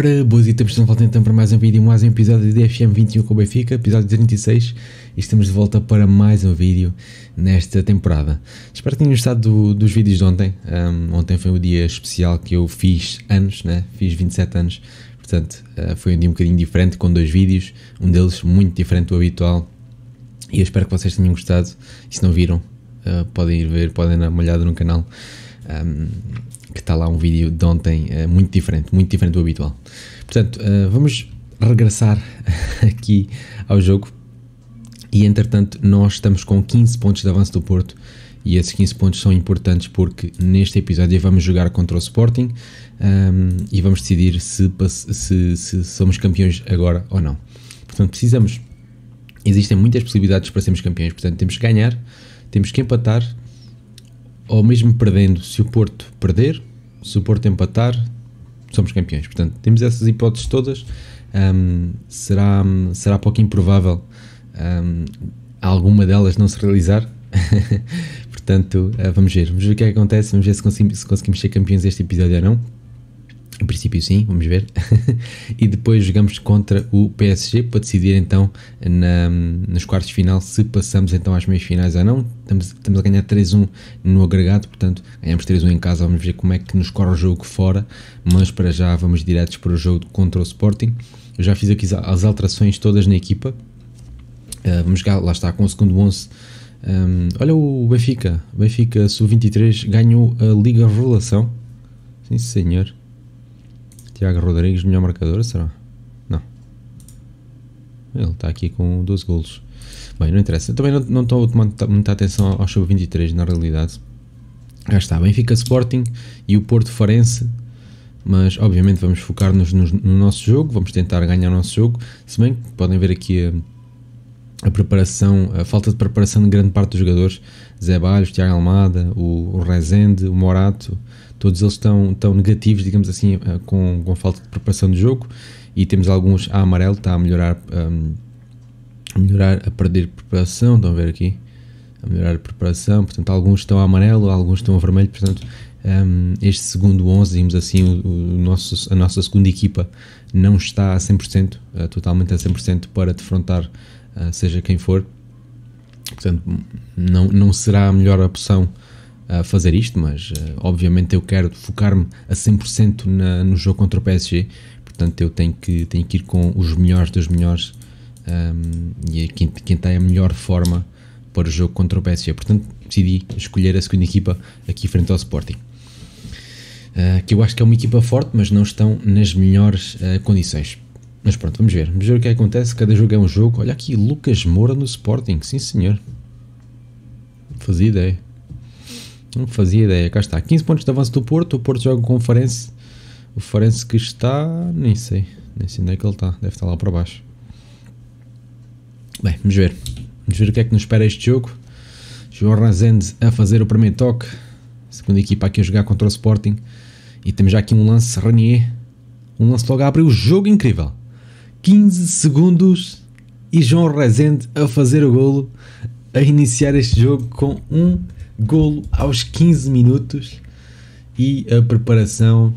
Ora, boas e estamos de volta então para mais um vídeo, mais um episódio de FM21 com o Benfica, episódio 36 e estamos de volta para mais um vídeo nesta temporada. Espero que tenham gostado do, dos vídeos de ontem, um, ontem foi o dia especial que eu fiz anos, né? fiz 27 anos, portanto uh, foi um dia um bocadinho diferente com dois vídeos, um deles muito diferente do habitual e eu espero que vocês tenham gostado e se não viram uh, podem ir ver, podem dar uma olhada no canal. Um, que está lá um vídeo de ontem uh, muito diferente, muito diferente do habitual. Portanto, uh, vamos regressar aqui ao jogo e entretanto nós estamos com 15 pontos de avanço do Porto e esses 15 pontos são importantes porque neste episódio vamos jogar contra o Sporting um, ehm, e vamos decidir se, se, se somos campeões agora ou não. Portanto, precisamos. Existem muitas possibilidades para sermos campeões, portanto, temos que ganhar, temos que empatar ou mesmo perdendo, se o Porto perder, se o Porto empatar, somos campeões. Portanto, temos essas hipóteses todas. Um, será, será pouco improvável um, alguma delas não se realizar. Portanto, uh, vamos ver. Vamos ver o que, é que acontece. Vamos ver se, se conseguimos ser campeões este episódio ou não. Em princípio sim, vamos ver. e depois jogamos contra o PSG para decidir então na, nos quartos de final se passamos então às meias finais ou não. Estamos, estamos a ganhar 3-1 no agregado, portanto ganhamos 3-1 em casa, vamos ver como é que nos corre o jogo fora, mas para já vamos diretos para o jogo contra o Sporting. Eu já fiz aqui as alterações todas na equipa. Uh, vamos jogar, lá está, com o segundo 11 um, olha o Benfica, Benfica Sub-23 ganhou a Liga Revelação, sim senhor, Tiago Rodrigues, melhor marcador, será? Não. Ele está aqui com 12 golos. Bem, não interessa. Eu também não, estou a tomar muita atenção ao sub-23, na realidade. Já está. Benfica Sporting e o Porto Farense. Mas, obviamente, vamos focar-nos no, no, nosso jogo. Vamos tentar ganhar o nosso jogo. Se bem que podem ver aqui a, a, preparação, a falta de preparação de grande parte dos jogadores. Zé Balhos, Tiago Almada, o, o Rezende, o Morato todos eles estão, estão negativos, digamos assim, eh, com, com falta de preparação de jogo e temos alguns a amarelo, está a melhorar, um, ehm, a melhorar, a perder preparação, estão a ver aqui, a melhorar a preparação, portanto alguns estão a amarelo, alguns estão a vermelho, portanto um, ehm, este segundo 11, digamos assim, o, o, nosso, a nossa segunda equipa não está a 100%, uh, eh, totalmente a 100% para defrontar uh, seja quem for, portanto não, não será a melhor opção a fazer isto, mas eh, obviamente eu quero focar-me a 100% na, no jogo contra o PSG, portanto eu tenho que, tenho que ir com os melhores dos melhores um, ehm, e quem, quem tem a melhor forma para o jogo contra o PSG. Portanto, decidi escolher a segunda equipa aqui frente ao Sporting. Uh, que eu acho que é uma equipa forte, mas não estão nas melhores uh, condições. Mas pronto, vamos ver. Vamos ver o que acontece. Cada jogo é um jogo. Olha aqui, Lucas Moura no Sporting. Sim, senhor. Fazia ideia. Não fazia ideia, cá está. 15 pontos de avanço do Porto, o Porto joga com o Farense. O Farense que está, nem sei, nem sei onde é que ele está, deve estar lá para baixo. Bem, vamos ver. Vamos ver o que é que nos espera este jogo. João Razende a fazer o primeiro toque. A segunda equipa aqui a jogar contra o Sporting. E temos já aqui um lance Renier. Um lance logo a abrir o jogo incrível. 15 segundos e João Rezende a fazer o golo. A iniciar este jogo com um golo aos 15 minutos e a preparação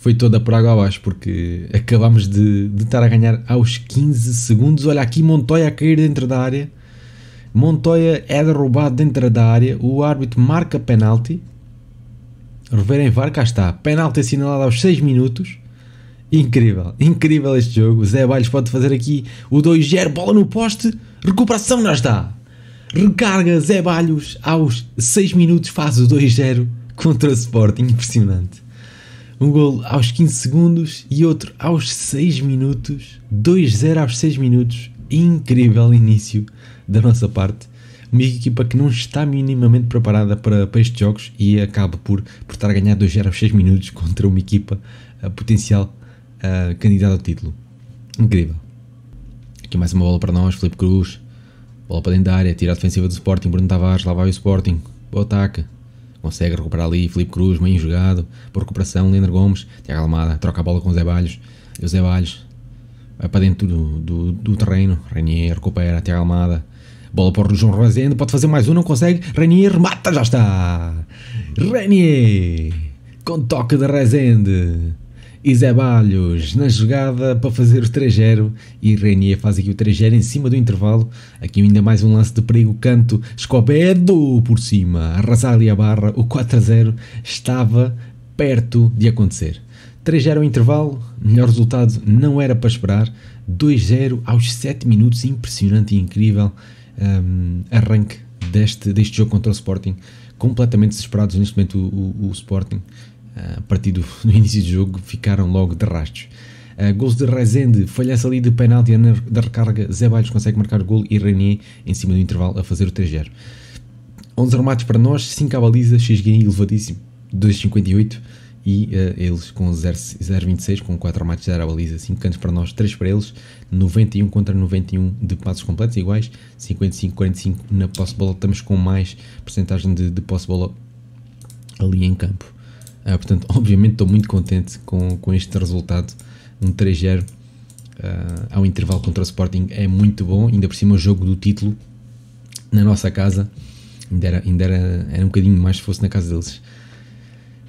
foi toda por água abaixo, porque acabámos de, de estar a ganhar aos 15 segundos. Olha aqui Montoya a cair dentro da área. Montoya é derrubado dentro da área. O árbitro marca penalti. Reverem VAR, cá está. Penalti assinalado aos 6 minutos. Incrível, incrível este jogo. Zé Bailes pode fazer aqui o 2-0, bola no poste, recuperação, não está. Recarga Zé Balhos aos 6 minutos faz o 2-0 contra o Sporting, impressionante. Um gol aos 15 segundos e outro aos 6 minutos, 2-0 aos 6 minutos, incrível início da nossa parte. Uma equipa que não está minimamente preparada para, para estes jogos e acaba por, por estar a ganhar 2-0 aos 6 minutos contra uma equipa potencial uh, candidata ao título. Incrível. Aqui mais uma bola para nós, Felipe Cruz Bola para dentro da área, tira a defensiva do Sporting, Bruno Tavares, lá vai o Sporting, Boa ataque. Consegue recuperar ali, Felipe Cruz, bem jogado, por recuperação, Leandro Gomes, Tiago Almada, troca a bola com o Zé Balhos, e o Zé Balhos vai para dentro do, do, do terreno, Renier recupera, Tiago Almada, bola para o João Rezende, pode fazer mais um, não consegue, Renier mata já está! Renier, com toque de Rezende, e Zé Balhos na jogada para fazer o 3-0 e Renier faz aqui o 3-0 em cima do intervalo. Aqui ainda mais um lance de perigo, canto escobedo por cima, arrasar ali a barra. O 4-0 estava perto de acontecer. 3-0 ao intervalo, melhor resultado não era para esperar. 2-0 aos 7 minutos, impressionante e incrível um, arranque deste, deste jogo contra o Sporting. Completamente desesperados neste momento o, o, o Sporting eh, a partir do, do início do jogo, ficaram logo de rastros. Uh, gols de Rezende, falhaça ali de penalti da recarga, Zé Bailles consegue marcar o gol e René em cima do intervalo a fazer o 3-0. 11 remates para nós, 5 à baliza, XGI elevadíssimo, 2,58 e uh, eles com 0,26, com 4 remates, 0 à baliza, 5 cantos para nós, 3 para eles, 91 contra 91 de passos completos iguais, 55-45 na posse bola, estamos com mais porcentagem de, de posse bola ali em campo. Uh, portanto, obviamente estou muito contente com, com este resultado, um 3-0 uh, ah, ao intervalo contra o Sporting é muito bom, ainda por cima o jogo do título na nossa casa, ainda era, ainda era, era um bocadinho mais se fosse na casa deles.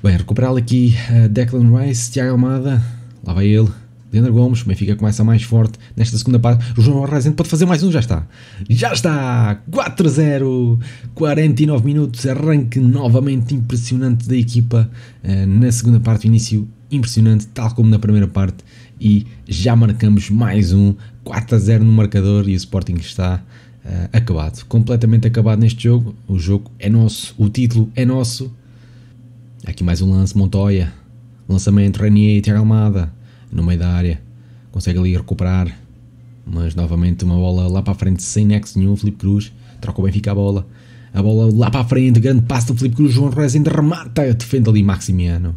Bem, recuperá-lo aqui uh, Declan Rice, Tiago Almada, lá vai ele, Leandro Gomes, o Benfica começa mais forte nesta segunda parte. O João Rezende pode fazer mais um, já está. Já está! 4-0! 49 minutos, arranque novamente impressionante da equipa eh, na segunda parte, início impressionante, tal como na primeira parte. E já marcamos mais um 4-0 no marcador e o Sporting está Uh, acabado, completamente acabado neste jogo. O jogo é nosso, o título é nosso. Aqui mais um lance, Montoya. Lançamento, Renier, Tiago Almada no meio da área, consegue ali recuperar, mas novamente uma bola lá para a frente sem nexo nenhum, Felipe Cruz, troca o Benfica a bola, a bola lá para a frente, grande passo do Felipe Cruz, João Reis ainda remata, defende ali Maximiano.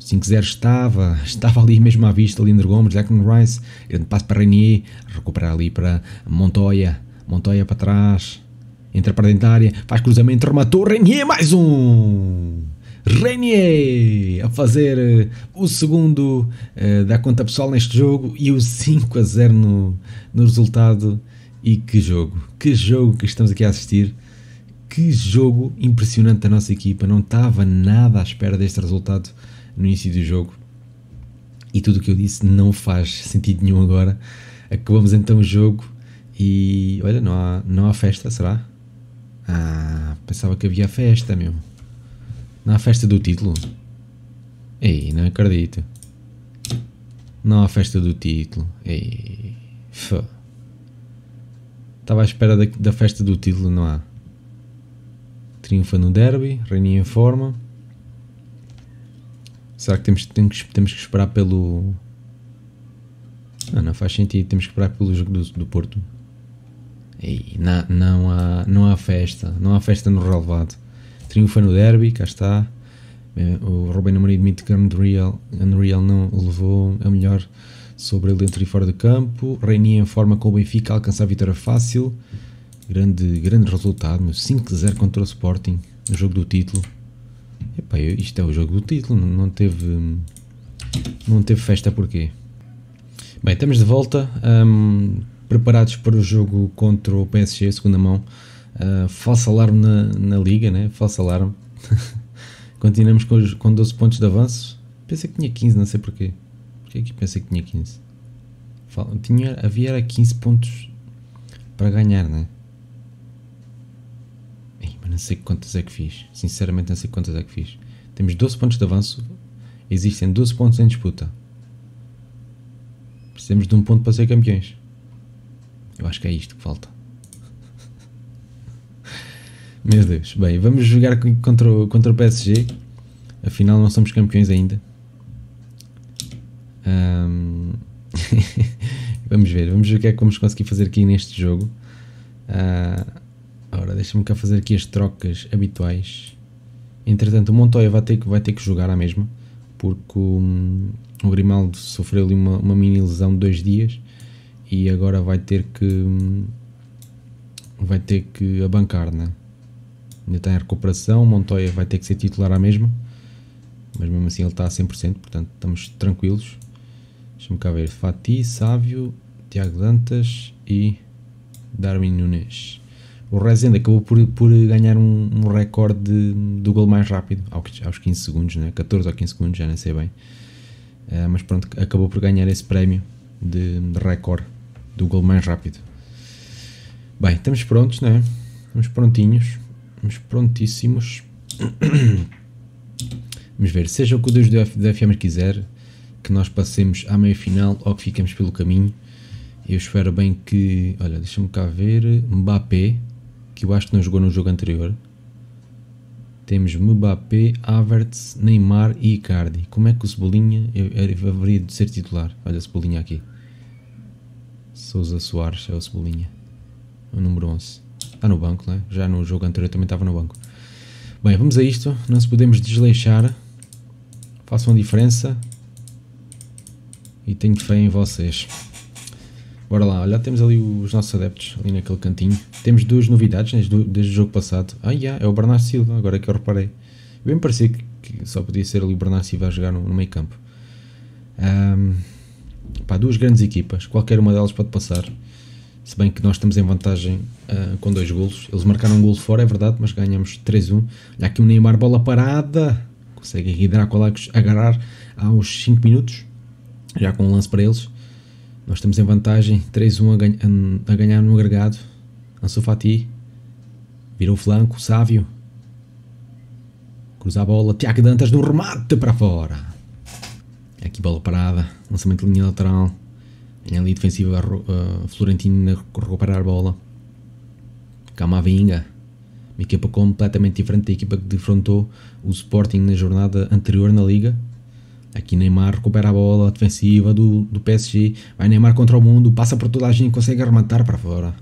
5-0 estava, estava ali mesmo à vista, Linder Gomes, Declan Rice, grande passo para Renier, recuperar ali para Montoya, Montoya para trás, entra para dentro da área, faz cruzamento, rematou, Renier mais um! Renier a fazer eh, o segundo eh, da conta pessoal neste jogo e o 5 a 0 no, no resultado. E que jogo, que jogo que estamos aqui a assistir. Que jogo impressionante da nossa equipa. Não estava nada à espera deste resultado no início do jogo. E tudo o que eu disse não faz sentido nenhum agora. Acabamos então o jogo e olha, não há, não há festa, será? Ah, pensava que havia festa, mesmo na festa do título? Ei, não acredito. Não há festa do título. Ei. Fô. Estava à espera da, da, festa do título, não há. Triunfa no derby, Rainha em forma. Será que temos, que temos que esperar pelo. Não, ah, não faz sentido, temos que esperar pelo jogo do, do Porto. Ei, não, não, há, não há festa, não há festa no relevado triunfa no derby, cá está. Eh, o Ruben Amorim admite que Unreal, Unreal não levou a melhor sobre ele dentro e fora do campo. Reini em forma com o Benfica alcançar a vitória fácil. Grande, grande resultado, 5-0 contra o Sporting, no jogo do título. Epá, isto é o jogo do título, não teve, não teve festa porquê. Bem, estamos de volta, um, preparados para o jogo contra o PSG, segunda mão. Ah, falso alarme na, na liga, né? Falso alarme. Continuamos com, os, com 12 pontos de avanço. Pensei que tinha 15, não sei porquê. Porquê é que pensei que tinha 15? tinha, havia era 15 pontos para ganhar, né? Ei, mas não sei quantas é que fiz. Sinceramente, não sei quantas é que fiz. Temos 12 pontos de avanço. Existem 12 pontos em disputa. Precisamos de um ponto para ser campeões. Eu acho que é isto que falta. Meu Deus. Bem, vamos jogar contra o, contra o PSG. Afinal, não somos campeões ainda. Um... vamos ver. Vamos ver o que é que vamos conseguir fazer aqui neste jogo. Uh... Ora, deixa-me cá fazer aqui as trocas habituais. Entretanto, o Montoya vai ter que, vai ter que jogar à mesma. Porque o, o Grimaldo sofreu ali uma, uma mini lesão de dois dias. E agora vai ter que... Vai ter que abancar, né? ainda está em recuperação. Montoya vai ter que ser titular à mesma, mas mesmo assim ele está a 100%, portanto estamos tranquilos. Deixa-me cá ver: Fati, Sávio, Tiago Dantas e Darwin Nunes. O Rezende acabou por, por ganhar um, um recorde do gol mais rápido, aos 15 segundos, né? 14 ou 15 segundos, já não sei bem. Uh, mas pronto, acabou por ganhar esse prémio de, de recorde do gol mais rápido. Bem, estamos prontos, né Estamos prontinhos Estamos prontíssimos. Vamos ver, seja o que o Deus da FM quiser, que nós passemos à meia-final ou que fiquemos pelo caminho. Eu espero bem que... Olha, deixa-me cá ver... Mbappé, que eu acho que não jogou no jogo anterior. Temos Mbappé, Havertz, Neymar e Icardi. Como é que o Cebolinha haveria de ser titular? Olha, Cebolinha aqui. Souza Soares é o Cebolinha. O número 11. Está no banco, né? já no jogo anterior também estava no banco. Bem, vamos a isto. Não se podemos desleixar. Façam a diferença. E tenho fé em vocês. Bora lá, olha, temos ali os nossos adeptos, ali naquele cantinho. Temos duas novidades né? desde, o jogo passado. Ah, yeah, é o Bernardo Silva, agora que eu reparei. Bem parecia que, que só podia ser ali o Bernardo Silva a jogar no, no meio campo. Um, pá, duas grandes equipas, qualquer uma delas pode passar. Se bem que nós estamos em vantagem uh, com dois golos. Eles marcaram um golo fora, é verdade, mas ganhamos 3-1. Olha aqui o Neymar, bola parada. Consegue aqui Colacos agarrar aos 5 minutos. Já com um lance para eles. Nós estamos em vantagem. 3-1 a, ganha, a, ganhar no agregado. Ansu Fati. Virou o flanco. Sávio. Cruza a bola. Tiago Dantas no remate para fora. Aqui bola parada. Lançamento de linha lateral. Linha ali defensiva, uh, Florentino a recuperar a bola. Camavinga. Uma equipa completamente diferente da equipa que defrontou o Sporting na jornada anterior na Liga. Aqui Neymar recupera a bola defensiva do, do PSG. Vai Neymar contra o mundo, passa por toda a gente e consegue arrematar para fora.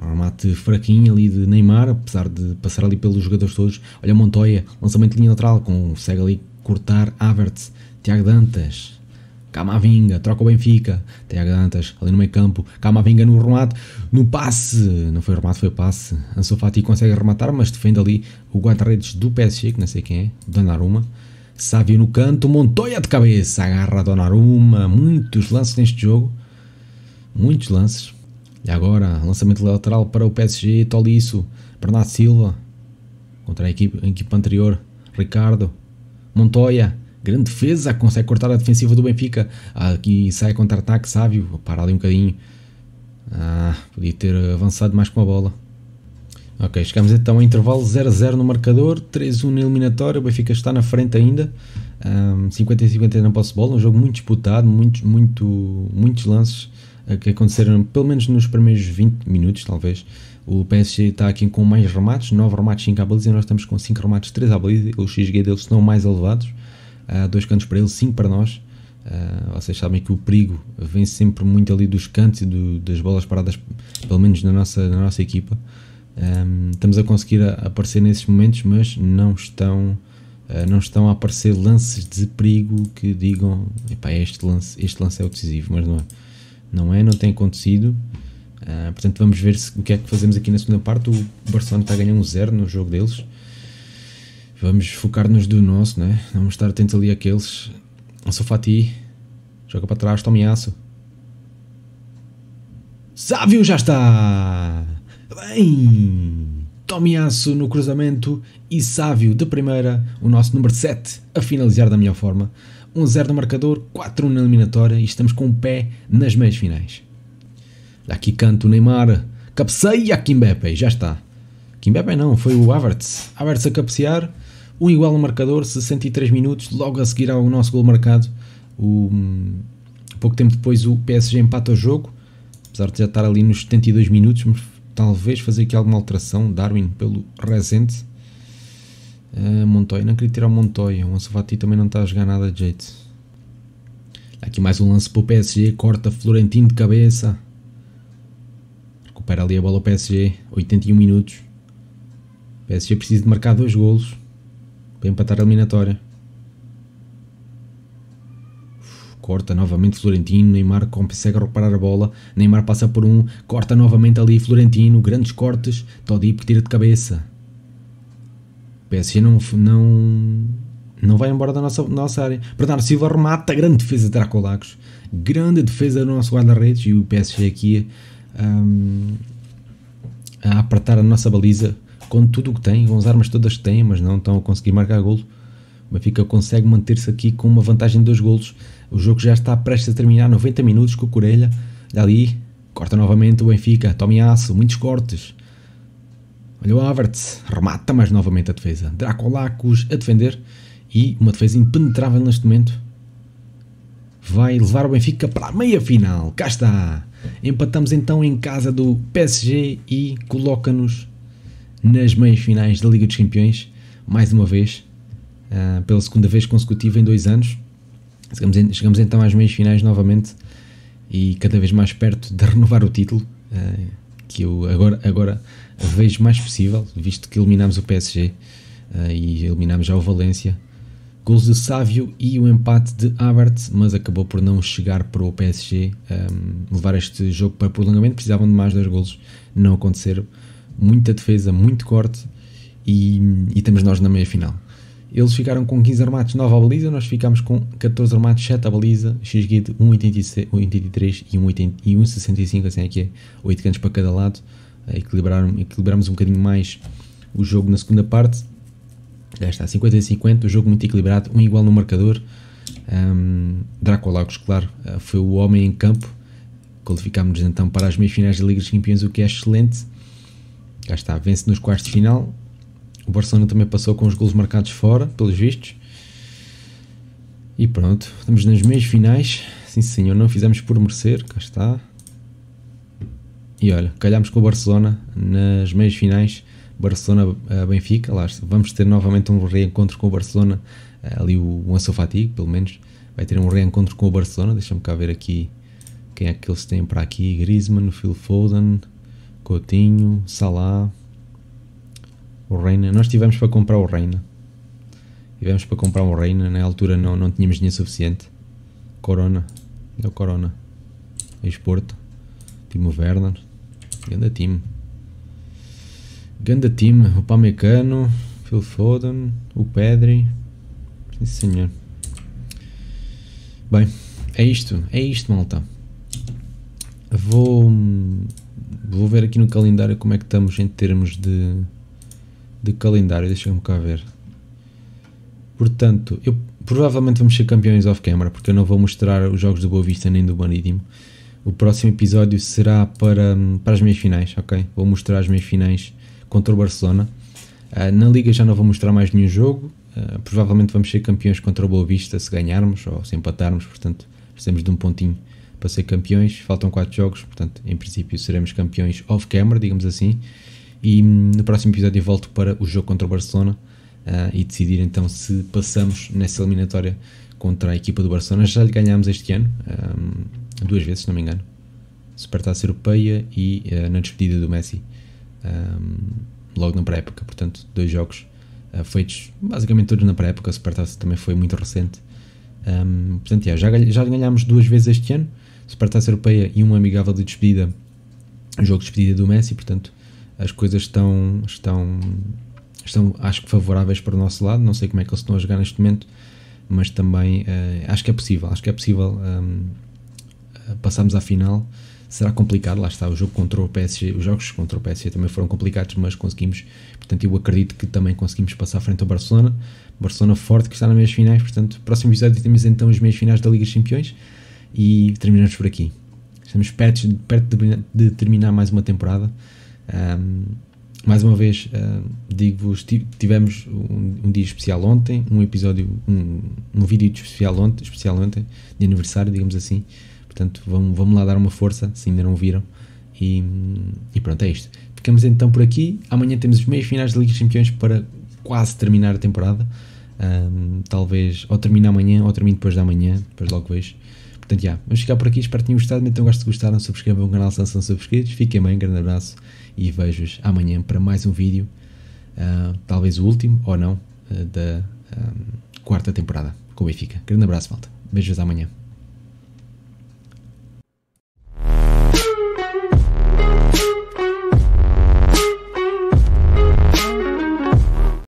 Arremate fraquinho ali de Neymar, apesar de passar ali pelos jogadores todos. Olha Montoya, lançamento de linha lateral, consegue ali cortar Havertz, Tiago Dantas. Camavinga, troca o Benfica, tem a Gantas ali no meio campo, Camavinga no remate, no passe, não foi remate, foi passe, Ansu Fati consegue rematar, mas defende ali o guarda-redes do PSG, que não sei quem é, Donnarumma, Sávio no canto, Montoya de cabeça, agarra Donnarumma, muitos lances neste jogo, muitos lances, e agora lançamento lateral para o PSG, Tolisso, Bernardo Silva, contra a equipe, a equipe anterior, Ricardo, Montoya, Grande defesa, consegue cortar a defensiva do Benfica. Ah, aqui sai contra-ataque, sábio, para ali um bocadinho. Ah, podia ter avançado mais com a bola. Ok, chegamos então a intervalo 0-0 no marcador, 3-1 na eliminatória, o Benfica está na frente ainda, 50-50 na posse de bola, um jogo muito disputado, muitos, muito, muitos lances ah, que aconteceram pelo menos nos primeiros 20 minutos, talvez. O PSG está aqui com mais remates, 9 remates, 5 à baliza, e nós estamos com 5 remates, 3 à baliza, os XG deles estão mais elevados há dois cantos para ele, cinco para nós. Uh, vocês sabem que o perigo vem sempre muito ali dos cantos e do, das bolas paradas, pelo menos na nossa, na nossa equipa. Um, estamos a conseguir a, a aparecer nesses momentos, mas não estão, uh, não estão a aparecer lances de perigo que digam epá, este, lance, este lance é o decisivo, mas não é. Não é, não tem acontecido. Uh, portanto, vamos ver se, o que é que fazemos aqui na segunda parte. O Barcelona está a ganhar um zero no jogo deles. Vamos focar-nos do nosso, né? vamos estar atentos ali àqueles. Ansu Fati. Joga para trás, tome aço. Sávio já está! Bem! Tome aço no cruzamento e Sávio de primeira, o nosso número 7, a finalizar da melhor forma. 1-0 um no marcador, 4-1 na eliminatória e estamos com o pé nas meias finais. Aqui canto o Neymar, cabeceia Kimbepe, já está. Kimbepe não, foi o Havertz. Havertz a cabecear um igual no marcador, 63 minutos, logo a seguir ao nosso gol marcado. O, pouco tempo depois o PSG empata o jogo, apesar de já estar ali nos 72 minutos, talvez fazer aqui alguma alteração, Darwin pelo recente Uh, ah, Montoya, não queria tirar o Montoya, o Ansovati também não está a jogar nada de jeito. Aqui mais um lance para o PSG, corta Florentino de cabeça. Recupera ali a bola o PSG, 81 minutos. O PSG precisa de marcar dois golos para empatar a eliminatória. corta novamente Florentino, Neymar consegue recuperar a bola, Neymar passa por um, corta novamente ali Florentino, grandes cortes, Todip tira de cabeça. PSG não, não, não vai embora da nossa, nossa área. Bernardo Silva remata, grande defesa de Dracolacos, grande defesa do nosso guarda-redes e o PSG aqui um, a apertar a nossa baliza com tudo o que tem, com as armas todas que tem, mas não estão a conseguir marcar golo. O Benfica consegue manter-se aqui com uma vantagem de dois golos. O jogo já está prestes a terminar, 90 minutos com o Corelha. Dali, corta novamente o Benfica, tome aço, muitos cortes. Olha o Havertz, remata mais novamente a defesa. Dracolacos a defender e uma defesa impenetrável neste momento. Vai levar o Benfica para a meia final. Cá está! Empatamos então em casa do PSG e coloca-nos nas meias finais da Liga dos Campeões, mais uma vez, uh, pela segunda vez consecutiva em dois anos. Chegamos, em, chegamos, então às meias finais novamente e cada vez mais perto de renovar o título, uh, que eu agora, agora vejo mais possível, visto que eliminámos o PSG uh, ah, e eliminámos já o Valência. Gols de Sávio e o empate de Abert, mas acabou por não chegar para o PSG um, levar este jogo para prolongamento. Precisavam de mais dois golos, não aconteceram muita defesa, muito corte e, e estamos nós na meia final. Eles ficaram com 15 armados, 9 à baliza, nós ficámos com 14 armados, 7 à baliza, X-Guide 1,83 e 1,65, assim é que é, 8 cantos para cada lado. Eh, equilibraram, equilibramos um bocadinho mais o jogo na segunda parte. Já está 50 e 50, o jogo muito equilibrado, um igual no marcador. Um, Lagos, claro, eh, foi o homem em campo. Qualificámos então para as meias finais da Liga dos Campeões, o que é excelente cá está, vence nos quartos de final. O Barcelona também passou com os gols marcados fora, pelos vistos. E pronto, estamos nas meias finais. Sim senhor, não fizemos por merecer, cá está. E olha, calhamos com o Barcelona nas meias finais. Barcelona-Benfica, eh, lá vamos ter novamente um reencontro com o Barcelona, eh, ali o Ansu Fati, pelo menos, vai ter um reencontro com o Barcelona, deixa-me cá ver aqui quem é que eles têm para aqui, Griezmann, Phil Foden, Coutinho, Salah, o Reina. Nós tivemos para comprar o Reina. Tivemos para comprar o Reina, na altura não, não tínhamos dinheiro suficiente. Corona, é o Corona. Exporto. Timo Werner, ganda time. Ganda time, o Pamecano, Phil Foden, o Pedri. Sim senhor. Bem, é isto, é isto malta. Vou, Vou ver aqui no calendário como é que estamos em termos de, de calendário. Deixa-me cá ver. Portanto, eu provavelmente vamos ser campeões off-camera, porque eu não vou mostrar os jogos do Boa Vista nem do Banidimo. O próximo episódio será para, para as meias finais, ok? Vou mostrar as meias finais contra o Barcelona. Uh, na Liga já não vou mostrar mais nenhum jogo. Uh, provavelmente vamos ser campeões contra o Boa Vista se ganharmos ou se empatarmos, portanto, precisamos de um pontinho para ser campeões. Faltam 4 jogos, portanto, em princípio seremos campeões off-camera, digamos assim. E hum, no próximo episódio volto para o jogo contra o Barcelona uh, e decidir então se passamos nessa eliminatória contra a equipa do Barcelona. Já lhe ganhámos este ano, um, ah, duas vezes, se não me engano. Supertaça Europeia e uh, na despedida do Messi, um, logo na pré-época. Portanto, dois jogos uh, feitos basicamente todos na pré-época. A Supertaça também foi muito recente. Um, portanto, yeah, já, já ganhámos duas vezes este ano. Supertaça Europeia e um amigável de despedida, um jogo de despedida do Messi, portanto as coisas estão, estão, estão acho que favoráveis para o nosso lado, não sei como é que eles estão a jogar neste momento, mas também uh, acho que é possível, acho que é possível um, ehm, passarmos à final, será complicado, lá está, o jogo contra o PSG, os jogos contra o PSG também foram complicados, mas conseguimos, portanto eu acredito que também conseguimos passar à frente ao Barcelona, Barcelona forte que está nas meias finais, portanto próximo episódio temos então as meias finais da Liga dos Campeões, e terminamos por aqui. Estamos perto, perto de, terminar mais uma temporada. Um, mais uma vez, uh, digo-vos: tivemos um, um, dia especial ontem, um episódio, um, um vídeo especial ontem, especial ontem, de aniversário, digamos assim. Portanto, vamos, vamos lá dar uma força, se ainda não viram. E, e, pronto, é isto. Ficamos então por aqui. Amanhã temos os meios finais da Liga dos Campeões para quase terminar a temporada. Um, talvez ou termine amanhã ou termine depois da manhã, depois logo vejo. Portanto, já, vamos ficar por aqui. Espero que tenham gostado. Então, gosto de gostaram, subscrevam o canal se não subscritos. Fiquem bem, grande abraço e vejo-vos amanhã para mais um vídeo. Uh, talvez o último, ou não, uh, da um, ah, quarta temporada com o Benfica. Grande abraço, malta. Beijos amanhã.